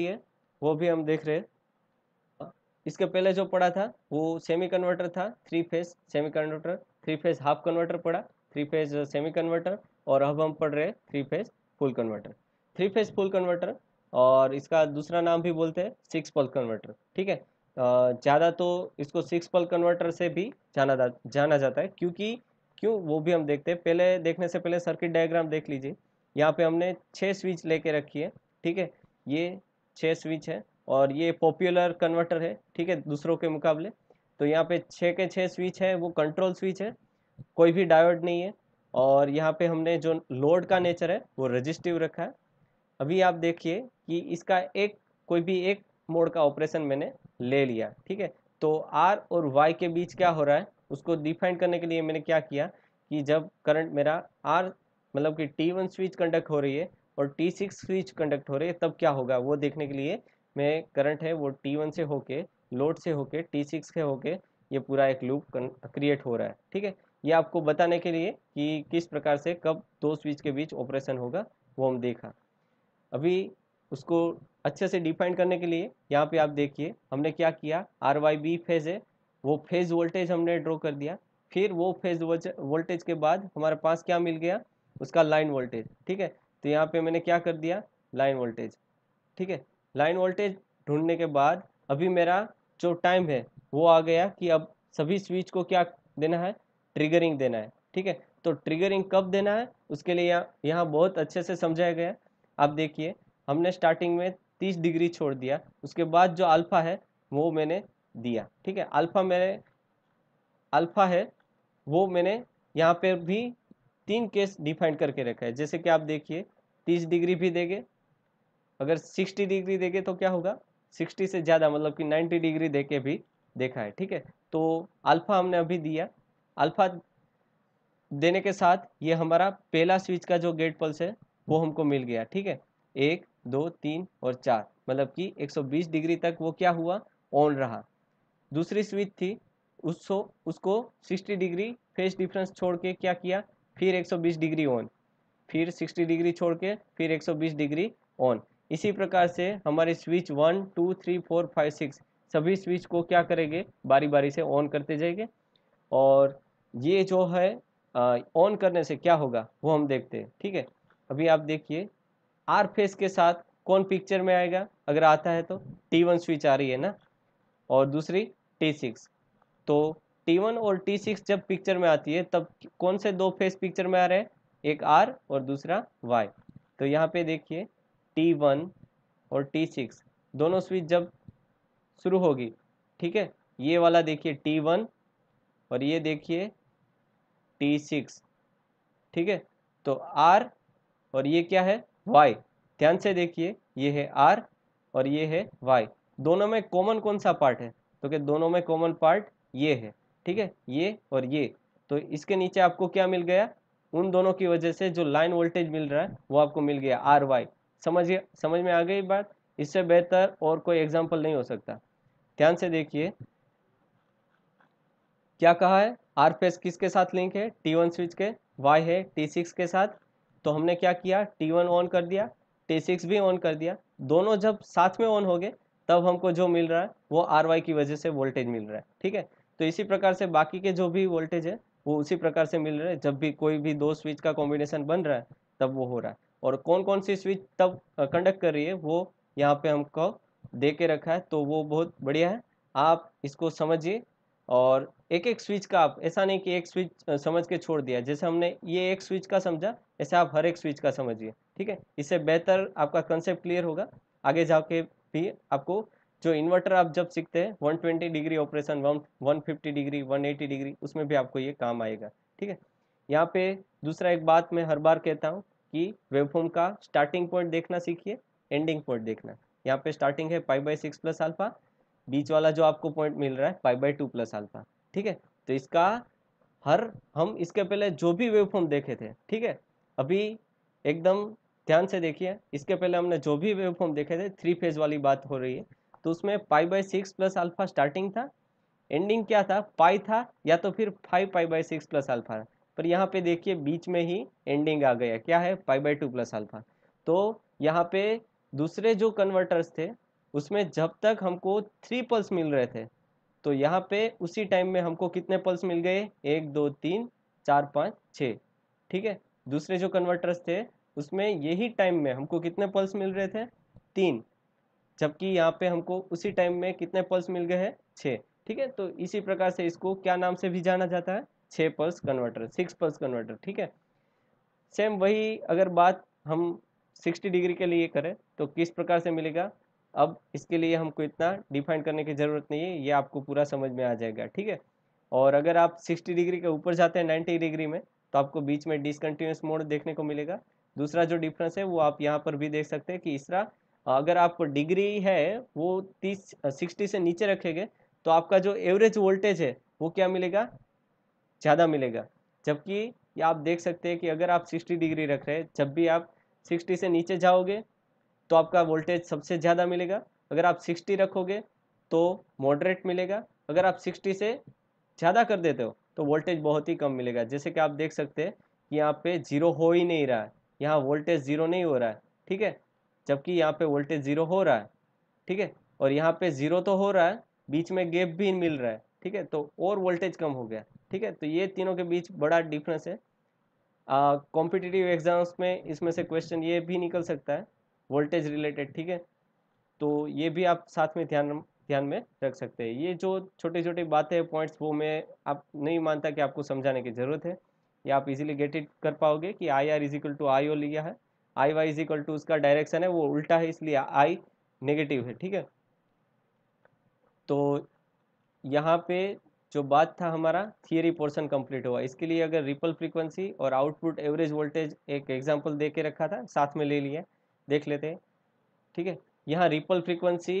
है वो भी हम देख रहे हैं इसके पहले जो पढ़ा था वो सेमी कन्वर्टर था three phase semi converter three phase half converter पढ़ा थ्री फेज सेमी कन्वर्टर और अब हम पढ़ रहे हैं three phase full converter three phase full converter और इसका दूसरा नाम भी बोलते हैं सिक्स पल कन्वर्टर ठीक है ज़्यादा तो इसको सिक्स पल कन्वर्टर से भी जाना जा, जाना जाता है क्योंकि क्यों वो भी हम देखते हैं पहले देखने से पहले सर्किट डायग्राम देख लीजिए यहाँ पे हमने छः स्विच लेके रखी है ठीक है ये छः स्विच है और ये पॉपुलर कन्वर्टर है ठीक है दूसरों के मुकाबले तो यहाँ पे छः के छः स्विच है वो कंट्रोल स्विच है कोई भी डायोड नहीं है और यहाँ पे हमने जो लोड का नेचर है वो रजिस्टिव रखा है अभी आप देखिए कि इसका एक कोई भी एक मोड का ऑपरेशन मैंने ले लिया ठीक है तो आर और वाई के बीच क्या हो रहा है उसको डिफाइन करने के लिए मैंने क्या किया कि जब करंट मेरा आर मतलब कि टी वन स्विच कंडक्ट हो रही है और T6 सिक्स स्विच कंडक्ट हो रहे हैं तब क्या होगा वो देखने के लिए में करंट है वो T1 से होके लोड से होके T6 के होके ये पूरा एक लूप क्रिएट हो रहा है ठीक है ये आपको बताने के लिए कि किस प्रकार से कब दो स्विच के बीच ऑपरेशन होगा वो हम देखा अभी उसको अच्छे से डिफाइन करने के लिए यहाँ पे आप देखिए हमने क्या किया आर वाई बी फेज है वो फेज वोल्टेज हमने ड्रॉ कर दिया फिर वो फेज वोल्टेज के बाद हमारे पास क्या मिल गया उसका लाइन वोल्टेज ठीक है तो यहाँ पे मैंने क्या कर दिया लाइन वोल्टेज ठीक है लाइन वोल्टेज ढूंढने के बाद अभी मेरा जो टाइम है वो आ गया कि अब सभी स्विच को क्या देना है ट्रिगरिंग देना है ठीक है तो ट्रिगरिंग कब देना है उसके लिए यहाँ यहाँ बहुत अच्छे से समझाया गया आप देखिए हमने स्टार्टिंग में 30 डिग्री छोड़ दिया उसके बाद जो अल्फ़ा है वो मैंने दिया ठीक है अल्फ़ा मेरे अल्फ़ा है वो मैंने यहाँ पर भी तीन केस डिफाइन करके रखा है जैसे कि आप देखिए तीस डिग्री भी देंगे अगर सिक्सटी डिग्री देंगे तो क्या होगा सिक्सटी से ज़्यादा मतलब कि नाइन्टी डिग्री दे के भी देखा है ठीक है तो अल्फ़ा हमने अभी दिया अल्फ़ा देने के साथ ये हमारा पहला स्विच का जो गेट पल्स है वो हमको मिल गया ठीक है एक दो तीन और चार मतलब कि 120 डिग्री तक वो क्या हुआ ऑन रहा दूसरी स्विच थी उसको उसको 60 डिग्री फेस डिफरेंस छोड़ के क्या किया फिर 120 डिग्री ऑन फिर 60 डिग्री छोड़ के फिर 120 डिग्री ऑन इसी प्रकार से हमारे switch one two three four five six सभी स्विच को क्या करेंगे बारी बारी से ऑन करते जाएंगे और ये जो है ऑन करने से क्या होगा वो हम देखते हैं ठीक है अभी आप देखिए आर फेस के साथ कौन पिक्चर में आएगा अगर आता है तो टी वन स्विच आ रही है ना और दूसरी टी सिक्स तो T1 और T6 जब पिक्चर में आती है तब कौन से दो फेस पिक्चर में आ रहे हैं एक R और दूसरा Y तो यहाँ पे देखिए T1 और T6 दोनों स्विच जब शुरू होगी ठीक है ये वाला देखिए T1 और ये देखिए T6 ठीक है तो R और ये क्या है Y ध्यान से देखिए ये है R और ये है Y दोनों में कॉमन कौन सा पार्ट है तो क्या दोनों में कॉमन पार्ट ये है ठीक है ये और ये तो इसके नीचे आपको क्या मिल गया उन दोनों की वजह से जो लाइन वोल्टेज मिल रहा है वो आपको मिल गया आर वाई समझिए समझ में आ गई बात इससे बेहतर और कोई एग्जाम्पल नहीं हो सकता ध्यान से देखिए क्या कहा है आर फेस किसके साथ लिंक है टी वन स्विच के वाई है टी सिक्स के साथ तो हमने क्या किया टी वन ऑन कर दिया टी सिक्स भी ऑन कर दिया दोनों जब साथ में ऑन हो गए तब हमको जो मिल रहा है वो आर वाई की वजह से वोल्टेज मिल रहा है ठीक है तो इसी प्रकार से बाकी के जो भी वोल्टेज है वो उसी प्रकार से मिल रहे हैं जब भी कोई भी दो स्विच का कॉम्बिनेशन बन रहा है तब वो हो रहा है और कौन कौन सी स्विच तब कंडक्ट कर रही है वो यहाँ पे हमको दे के रखा है तो वो बहुत बढ़िया है आप इसको समझिए और एक एक स्विच का आप ऐसा नहीं कि एक स्विच समझ के छोड़ दिया जैसे हमने ये एक स्विच का समझा ऐसे आप हर एक स्विच का समझिए ठीक है इससे बेहतर आपका कंसेप्ट क्लियर होगा आगे जाके भी आपको जो इन्वर्टर आप जब सीखते हैं 120 degree operation one 150 degree 180 degree उसमें भी आपको ये काम आएगा ठीक है यहाँ पे दूसरा एक बात मैं हर बार कहता हूँ कि वेवफॉर्म का स्टार्टिंग पॉइंट देखना सीखिए एंडिंग पॉइंट देखना यहाँ पे स्टार्टिंग है pi by six plus alpha बीच वाला जो आपको पॉइंट मिल रहा है pi by two plus alpha ठीक है तो इसका हर हम इसके पहले जो भी वेवफॉर्म देखे थे ठीक है अभी एकदम ध्यान से देखिए इसके पहले हमने जो भी वेवफॉर्म देखे थे थ्री फेज वाली बात हो रही है तो उसमें pi by six plus alpha starting था एंडिंग क्या था पाई था या तो फिर five pi by six plus alpha पर यहाँ पे देखिए बीच में ही एंडिंग आ गया क्या है pi by two plus alpha तो यहाँ पे दूसरे जो कन्वर्टर्स थे उसमें जब तक हमको थ्री पल्स मिल रहे थे तो यहाँ पे उसी टाइम में हमको कितने पल्स मिल गए एक दो तीन चार पाँच छः ठीक है दूसरे जो कन्वर्टर्स थे उसमें यही टाइम में हमको कितने पल्स मिल रहे थे तीन जबकि यहाँ पे हमको उसी टाइम में कितने पल्स मिल गए हैं छः ठीक है तो इसी प्रकार से इसको क्या नाम से भी जाना जाता है छः pulse converter six pulse converter ठीक है सेम वही अगर बात हम सिक्सटी डिग्री के लिए करें तो किस प्रकार से मिलेगा अब इसके लिए हमको इतना डिफाइन करने की ज़रूरत नहीं है ये आपको पूरा समझ में आ जाएगा ठीक है और अगर आप 60 डिग्री के ऊपर जाते हैं 90 डिग्री में तो आपको बीच में डिसकंटिन्यूस मोड देखने को मिलेगा दूसरा जो डिफरेंस है वो आप यहाँ पर भी देख सकते हैं कि इसरा अगर आप डिग्री है वो तीस सिक्सटी से नीचे रखेंगे तो आपका जो एवरेज वोल्टेज है वो क्या मिलेगा ज़्यादा मिलेगा जबकि ये आप देख सकते हैं कि अगर आप सिक्सटी डिग्री रख रहे हैं जब भी आप सिक्सटी से नीचे जाओगे तो आपका वोल्टेज सबसे ज़्यादा मिलेगा अगर आप सिक्सटी रखोगे तो मॉडरेट मिलेगा अगर आप सिक्सटी से ज़्यादा कर देते हो तो वोल्टेज बहुत ही कम मिलेगा जैसे कि आप देख सकते हैं कि यहाँ पे जीरो हो ही नहीं रहा है यहाँ वोल्टेज जीरो नहीं हो रहा है ठीक है जबकि यहाँ पे वोल्टेज जीरो हो रहा है ठीक है और यहाँ पे जीरो तो हो रहा है बीच में गैप भी मिल रहा है ठीक है तो और वोल्टेज कम हो गया ठीक है तो ये तीनों के बीच बड़ा डिफरेंस है कॉम्पिटिटिव एग्जाम्स में इसमें से क्वेश्चन ये भी निकल सकता है वोल्टेज रिलेटेड ठीक है तो ये भी आप साथ में ध्यान ध्यान में रख सकते हैं ये जो छोटी छोटी बातें पॉइंट्स वो मैं आप नहीं मानता कि आपको समझाने की ज़रूरत है या आप इजीली गेट इट कर पाओगे कि I R is equal to I O लिया है I Y is equal to उसका डायरेक्शन है वो उल्टा है इसलिए आई नेगेटिव है ठीक है तो यहाँ पे जो बात था हमारा थियरी पोर्शन कंप्लीट हुआ इसके लिए अगर रिपल फ्रीक्वेंसी और आउटपुट एवरेज वोल्टेज एक एग्जाम्पल दे के रखा था साथ में ले लिया देख लेते हैं ठीक है यहाँ रिपल फ्रीक्वेंसी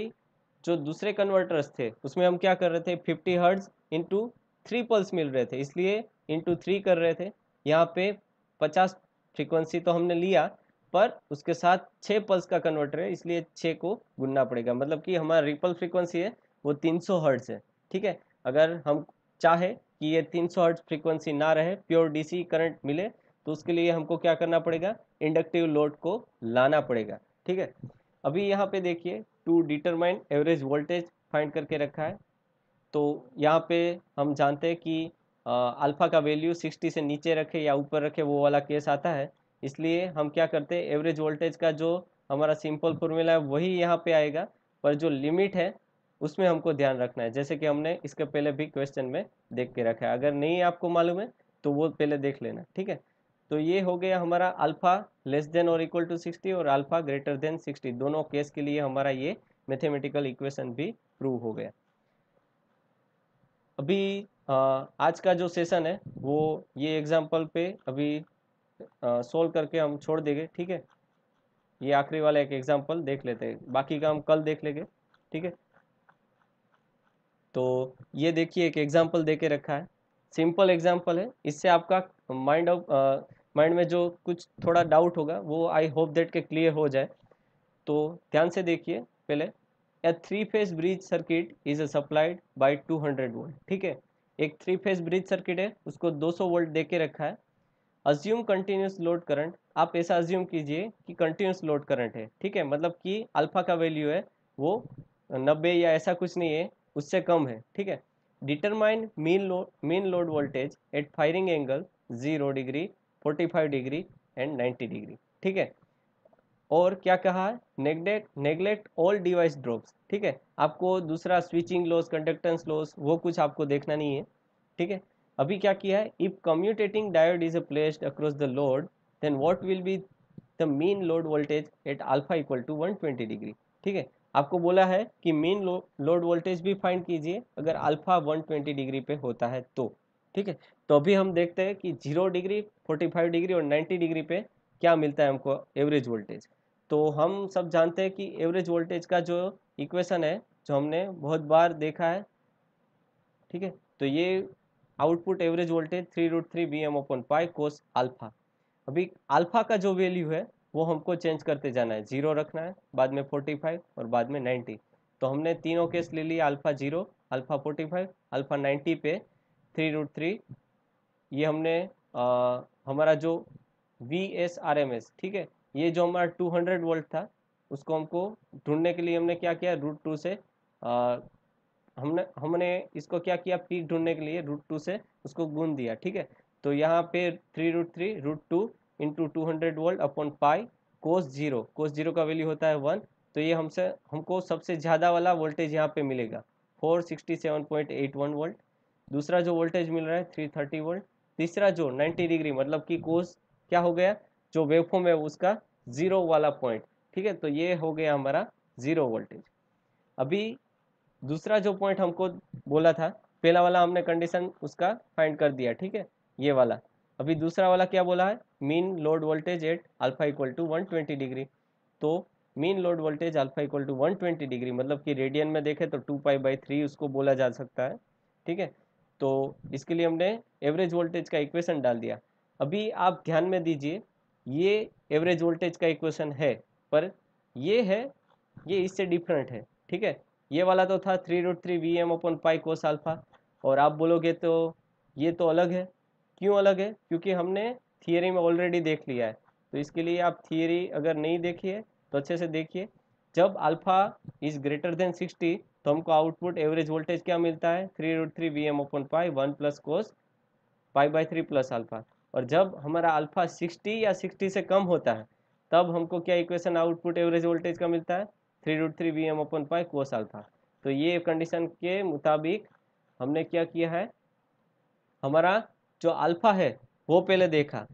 जो दूसरे कन्वर्टर्स थे उसमें हम क्या कर रहे थे fifty hertz into three pulse मिल रहे थे इसलिए इंटू थ्री कर रहे थे यहाँ पे पचास फ्रीक्वेंसी तो हमने लिया पर उसके साथ छः पल्स का कन्वर्टर है इसलिए छः को गुनना पड़ेगा मतलब कि हमारा रिपल फ्रीक्वेंसी है वो 300 सौ हर्ट्स है ठीक है अगर हम चाहे कि ये 300 सौ हर्ट्स फ्रीक्वेंसी ना रहे प्योर डीसी करंट मिले तो उसके लिए हमको क्या करना पड़ेगा इंडक्टिव लोड को लाना पड़ेगा ठीक है अभी यहाँ पे देखिए to determine average voltage find करके रखा है तो यहाँ पे हम जानते हैं कि अल्फ़ा का वैल्यू 60 से नीचे रखे या ऊपर रखे वो वाला केस आता है इसलिए हम क्या करते हैं एवरेज वोल्टेज का जो हमारा सिंपल फॉर्मूला है वही यहाँ पे आएगा पर जो लिमिट है उसमें हमको ध्यान रखना है जैसे कि हमने इसके पहले भी क्वेश्चन में देख के रखा है अगर नहीं आपको मालूम है तो वो पहले देख लेना ठीक है तो ये हो गया हमारा अल्फा लेस देन और इक्वल टू 60 और अल्फा ग्रेटर देन 60 दोनों केस के लिए हमारा ये मैथमेटिकल इक्वेशन भी प्रूव हो गया अभी आज का जो सेशन है वो ये एग्जाम्पल पे अभी सोल्व करके हम छोड़ देंगे ठीक है ये आखिरी वाला एक एग्जाम्पल देख लेते हैं बाकी का हम कल देख लेंगे ठीक है तो ये देखिए एक एग्जाम्पल दे के रखा है सिंपल एग्जाम्पल है इससे आपका माइंड ऑफ माइंड में जो कुछ थोड़ा डाउट होगा वो आई होप दैट के क्लियर हो जाए तो ध्यान से देखिए पहले A three phase bridge circuit is supplied by 200 volt ठीक है एक थ्री फेज ब्रिज सर्किट है उसको 200 वोल्ट दे के रखा है अज्यूम कंटिन्यूस लोड करंट आप ऐसा अज्यूम कीजिए कि कंटिन्यूस लोड करंट है ठीक है मतलब कि अल्फा का वैल्यू है वो नब्बे या ऐसा कुछ नहीं है उससे कम है ठीक है determine mean load mean load voltage at firing angle zero degree forty five degree and ninety degree ठीक है और क्या कहा है neglect neglect all device drops ठीक है आपको दूसरा स्विचिंग लॉस कंडक्टेंस लॉस वो कुछ आपको देखना नहीं है ठीक है अभी क्या किया है if commutating diode is placed across the load then what will be the mean load voltage at alpha equal to 120 degree ठीक है आपको बोला है कि मीन लोड वोल्टेज भी फाइंड कीजिए अगर अल्फा 120 डिग्री पे होता है तो ठीक है तो अभी हम देखते हैं कि जीरो डिग्री फाइव डिग्री और नाइन्टी डिग्री पे क्या मिलता है हमको एवरेज वोल्टेज तो हम सब जानते हैं कि एवरेज वोल्टेज का जो इक्वेशन है जो हमने बहुत बार देखा है ठीक है तो ये output average voltage three root three B M upon pi cos alpha अभी अल्फा का जो वैल्यू है वो हमको चेंज करते जाना है जीरो रखना है बाद में फोर्टी फाइव और बाद में नाइन्टी तो हमने तीनों केस ले लिया alpha zero alpha forty five alpha ninety पे थ्री रूट थ्री ये हमने आ, हमारा जो V S R M S ठीक है ये जो हमारा टू हंड्रेड वोल्ट था उसको हमको ढूंढने के लिए हमने क्या किया रूट टू से हमने हमने इसको क्या किया पीक ढूंढने के लिए रूट टू से उसको गुण दिया ठीक है तो यहाँ पे three root three root two into two hundred volt upon pi cos zero cos zero का वैल्यू होता है वन तो ये हमसे हमको सबसे ज़्यादा वाला वोल्टेज यहाँ पे मिलेगा four sixty seven point eight one volt दूसरा जो वोल्टेज मिल रहा है थ्री थर्टी वोल्ट तीसरा जो नाइन्टी डिग्री मतलब कि कोस क्या हो गया जो वेवफॉर्म है उसका जीरो वाला पॉइंट ठीक है तो ये हो गया हमारा जीरो वोल्टेज अभी दूसरा जो पॉइंट हमको बोला था पहला वाला हमने कंडीशन उसका फाइंड कर दिया ठीक है ये वाला अभी दूसरा वाला क्या बोला है mean load voltage at alpha equal to one twenty degree तो mean load voltage alpha equal to one twenty degree मतलब कि रेडियन में देखें तो टू पाई बाई थ्री उसको बोला जा सकता है ठीक है तो इसके लिए हमने एवरेज वोल्टेज का इक्वेशन डाल दिया अभी आप ध्यान में दीजिए ये एवरेज वोल्टेज का इक्वेशन है पर ये है ये इससे डिफरेंट है ठीक है ये वाला तो था three root three V M upon pi cos alpha और आप बोलोगे तो ये तो अलग है क्यों अलग है क्योंकि हमने थियोरी में ऑलरेडी देख लिया है तो इसके लिए आप थियोरी अगर नहीं देखिए तो अच्छे से देखिए जब alpha is greater than sixty तो हमको आउटपुट एवरेज वोल्टेज क्या मिलता है three root three V M upon pi one plus cos pi by three plus alpha और जब हमारा अल्फा सिक्सटी या सिक्सटी से कम होता है तब हमको क्या इक्वेशन आउटपुट एवरेज वोल्टेज का मिलता है three root three V M upon pi cos alpha था तो ये कंडीशन के मुताबिक हमने क्या किया है हमारा जो अल्फा है वो पहले देखा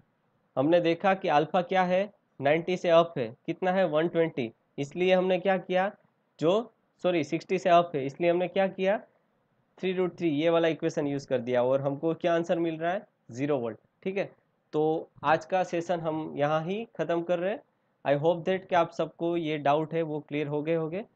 हमने देखा कि अल्फा क्या है 90 से अप है कितना है 120 इसलिए हमने क्या किया जो सॉरी 60 से अप है इसलिए हमने क्या किया थ्री रूट थ्री ये वाला इक्वेशन यूज़ कर दिया और हमको क्या आंसर मिल रहा है ज़ीरो वोल्ट ठीक है तो आज का सेशन हम यहाँ ही ख़त्म कर रहे हैं आई होप दैट कि आप सबको ये डाउट है वो क्लियर हो गए होंगे